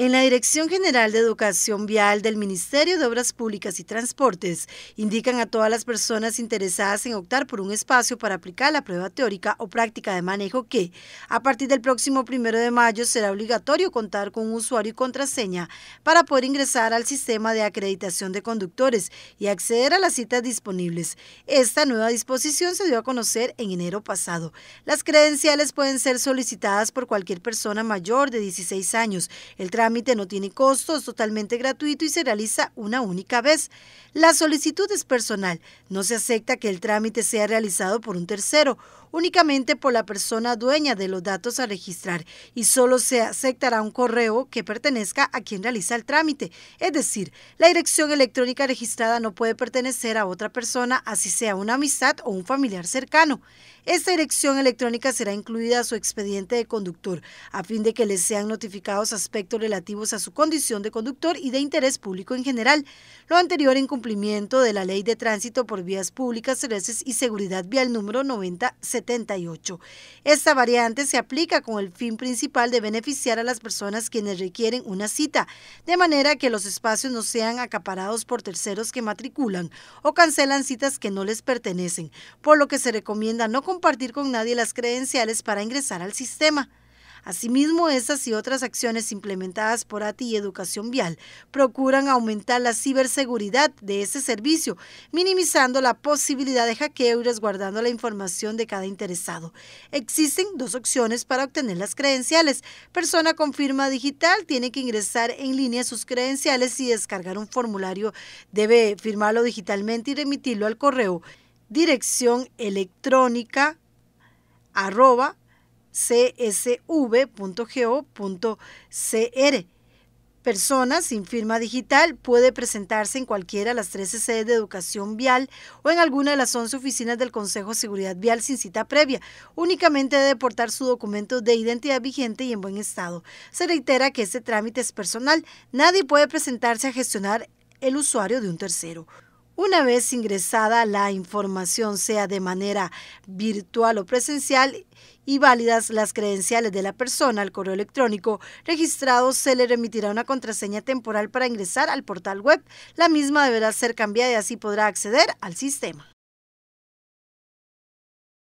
En la Dirección General de Educación Vial del Ministerio de Obras Públicas y Transportes indican a todas las personas interesadas en optar por un espacio para aplicar la prueba teórica o práctica de manejo que, a partir del próximo primero de mayo, será obligatorio contar con un usuario y contraseña para poder ingresar al sistema de acreditación de conductores y acceder a las citas disponibles. Esta nueva disposición se dio a conocer en enero pasado. Las credenciales pueden ser solicitadas por cualquier persona mayor de 16 años. El el trámite no tiene costo, es totalmente gratuito y se realiza una única vez. La solicitud es personal. No se acepta que el trámite sea realizado por un tercero únicamente por la persona dueña de los datos a registrar y solo se aceptará un correo que pertenezca a quien realiza el trámite. Es decir, la dirección electrónica registrada no puede pertenecer a otra persona, así sea una amistad o un familiar cercano. Esta dirección electrónica será incluida a su expediente de conductor, a fin de que le sean notificados aspectos relativos a su condición de conductor y de interés público en general. Lo anterior en cumplimiento de la Ley de Tránsito por Vías Públicas, Cereces y Seguridad Vial número 90. Esta variante se aplica con el fin principal de beneficiar a las personas quienes requieren una cita, de manera que los espacios no sean acaparados por terceros que matriculan o cancelan citas que no les pertenecen, por lo que se recomienda no compartir con nadie las credenciales para ingresar al sistema. Asimismo, esas y otras acciones implementadas por ATI y Educación Vial procuran aumentar la ciberseguridad de ese servicio, minimizando la posibilidad de hackeo y resguardando la información de cada interesado. Existen dos opciones para obtener las credenciales. Persona con firma digital tiene que ingresar en línea sus credenciales y descargar un formulario. Debe firmarlo digitalmente y remitirlo al correo dirección electrónica arroba csv.go.cr. Personas sin firma digital puede presentarse en cualquiera de las 13 sedes de educación vial o en alguna de las 11 oficinas del Consejo de Seguridad Vial sin cita previa. Únicamente debe portar su documento de identidad vigente y en buen estado. Se reitera que este trámite es personal. Nadie puede presentarse a gestionar el usuario de un tercero. Una vez ingresada la información, sea de manera virtual o presencial, y válidas las credenciales de la persona al correo electrónico registrado, se le remitirá una contraseña temporal para ingresar al portal web. La misma deberá ser cambiada y así podrá acceder al sistema.